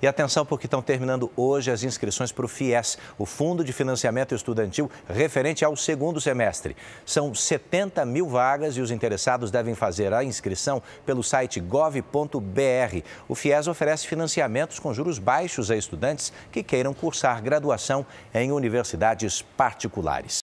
E atenção, porque estão terminando hoje as inscrições para o FIES, o Fundo de Financiamento Estudantil referente ao segundo semestre. São 70 mil vagas e os interessados devem fazer a inscrição pelo site gov.br. O FIES oferece financiamentos com juros baixos a estudantes que queiram cursar graduação em universidades particulares.